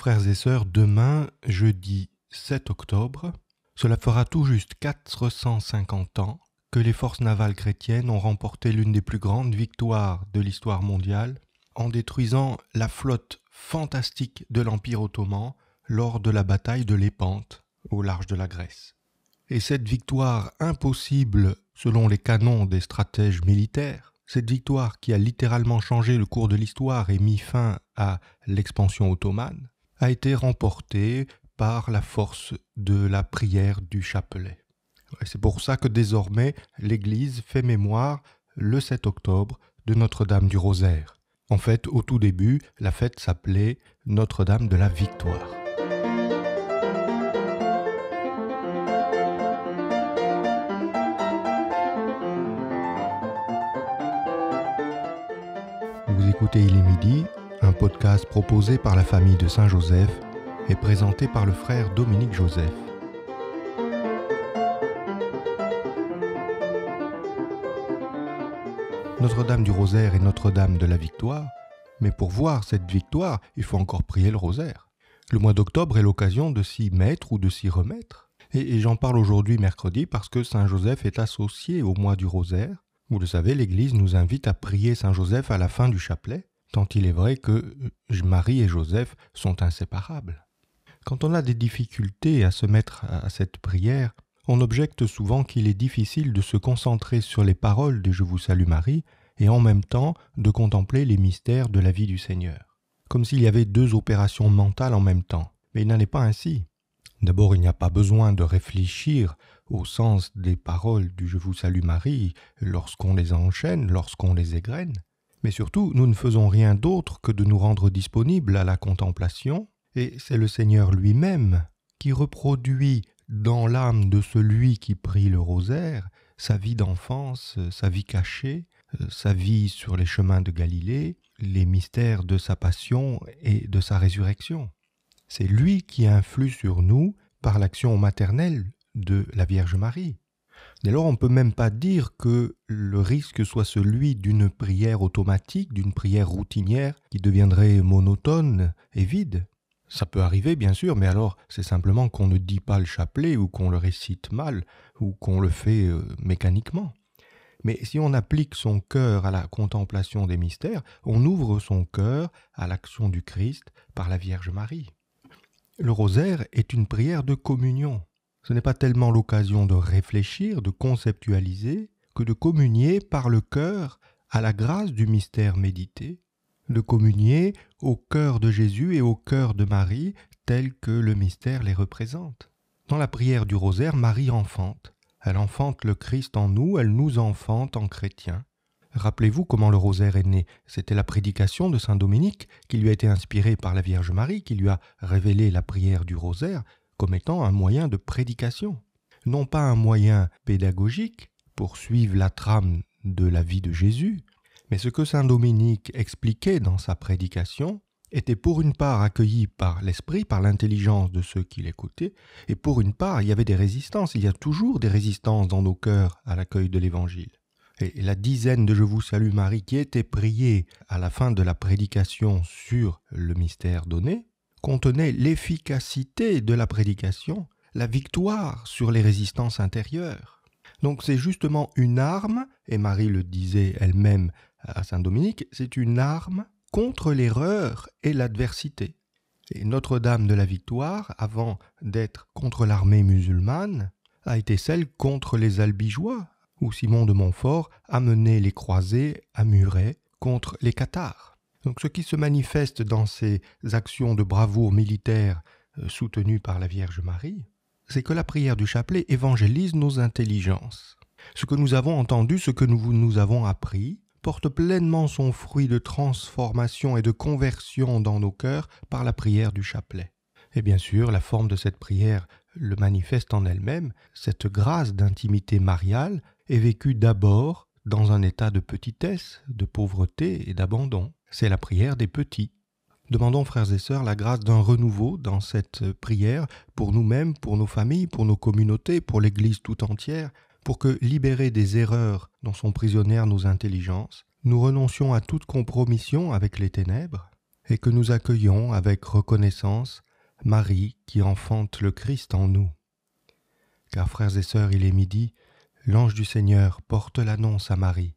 Frères et sœurs, demain, jeudi 7 octobre, cela fera tout juste 450 ans que les forces navales chrétiennes ont remporté l'une des plus grandes victoires de l'histoire mondiale en détruisant la flotte fantastique de l'Empire ottoman lors de la bataille de l'Épante au large de la Grèce. Et cette victoire impossible selon les canons des stratèges militaires, cette victoire qui a littéralement changé le cours de l'histoire et mis fin à l'expansion ottomane, a été remportée par la force de la prière du chapelet. C'est pour ça que désormais l'Église fait mémoire le 7 octobre de Notre-Dame du Rosaire. En fait, au tout début, la fête s'appelait Notre-Dame de la Victoire. Vous écoutez Il est midi, un podcast proposé par la famille de Saint-Joseph et présenté par le frère Dominique Joseph. Notre-Dame du Rosaire est Notre-Dame de la Victoire, mais pour voir cette victoire, il faut encore prier le rosaire. Le mois d'octobre est l'occasion de s'y mettre ou de s'y remettre. et j'en parle aujourd'hui mercredi parce que Saint Joseph est associé au mois du rosaire. Vous le savez, l'Église nous invite à prier Saint Joseph à la fin du chapelet tant il est vrai que euh, Marie et Joseph sont inséparables. Quand on a des difficultés à se mettre à cette prière, on objecte souvent qu'il est difficile de se concentrer sur les paroles de Je vous salue Marie et en même temps de contempler les mystères de la vie du Seigneur, comme s'il y avait deux opérations mentales en même temps. Mais il n'en est pas ainsi. D'abord, il n'y a pas besoin de réfléchir au sens des paroles du Je vous salue Marie lorsqu'on les enchaîne, lorsqu'on les égrène. Mais surtout, nous ne faisons rien d'autre que de nous rendre disponibles à la contemplation, et c'est le Seigneur lui-même qui reproduit dans l'âme de celui qui prie le rosaire sa vie d'enfance, sa vie cachée, sa vie sur les chemins de Galilée, les mystères de sa passion et de sa résurrection. C'est lui qui influe sur nous par l'action maternelle de la Vierge Marie. Dès lors, on ne peut même pas dire que le risque soit celui d'une prière automatique, d'une prière routinière qui deviendrait monotone et vide. Ça peut arriver, bien sûr, mais alors c'est simplement qu'on ne dit pas le chapelet ou qu'on le récite mal ou qu'on le fait euh, mécaniquement. Mais si on applique son cœur à la contemplation des mystères, on ouvre son cœur à l'action du Christ par la Vierge Marie. Le rosaire est une prière de communion. Ce n'est pas tellement l'occasion de réfléchir, de conceptualiser, que de communier par le cœur à la grâce du mystère médité, de communier au cœur de Jésus et au cœur de Marie tel que le mystère les représente. Dans la prière du rosaire, Marie enfante. Elle enfante le Christ en nous, elle nous enfante en chrétiens. Rappelez-vous comment le rosaire est né. C'était la prédication de Saint Dominique qui lui a été inspirée par la Vierge Marie, qui lui a révélé la prière du rosaire, comme étant un moyen de prédication, non pas un moyen pédagogique pour suivre la trame de la vie de Jésus, mais ce que Saint Dominique expliquait dans sa prédication était pour une part accueilli par l'esprit, par l'intelligence de ceux qui l'écoutaient, et pour une part il y avait des résistances, il y a toujours des résistances dans nos cœurs à l'accueil de l'Évangile. Et la dizaine de Je vous salue Marie qui était priée à la fin de la prédication sur le mystère donné, contenait l'efficacité de la prédication, la victoire sur les résistances intérieures. Donc c'est justement une arme, et Marie le disait elle-même à Saint-Dominique, c'est une arme contre l'erreur et l'adversité. Et Notre-Dame de la Victoire, avant d'être contre l'armée musulmane, a été celle contre les albigeois, où Simon de Montfort a mené les croisés à Muret contre les cathares. Donc ce qui se manifeste dans ces actions de bravoure militaire euh, soutenues par la Vierge Marie, c'est que la prière du chapelet évangélise nos intelligences. Ce que nous avons entendu, ce que nous, nous avons appris, porte pleinement son fruit de transformation et de conversion dans nos cœurs par la prière du chapelet. Et bien sûr, la forme de cette prière le manifeste en elle-même, cette grâce d'intimité mariale est vécue d'abord dans un état de petitesse, de pauvreté et d'abandon c'est la prière des petits. Demandons, frères et sœurs, la grâce d'un renouveau dans cette prière pour nous-mêmes, pour nos familles, pour nos communautés, pour l'Église tout entière, pour que, libérés des erreurs dont sont prisonnières nos intelligences, nous renoncions à toute compromission avec les ténèbres et que nous accueillons avec reconnaissance Marie qui enfante le Christ en nous. Car, frères et sœurs, il est midi, l'ange du Seigneur porte l'annonce à Marie.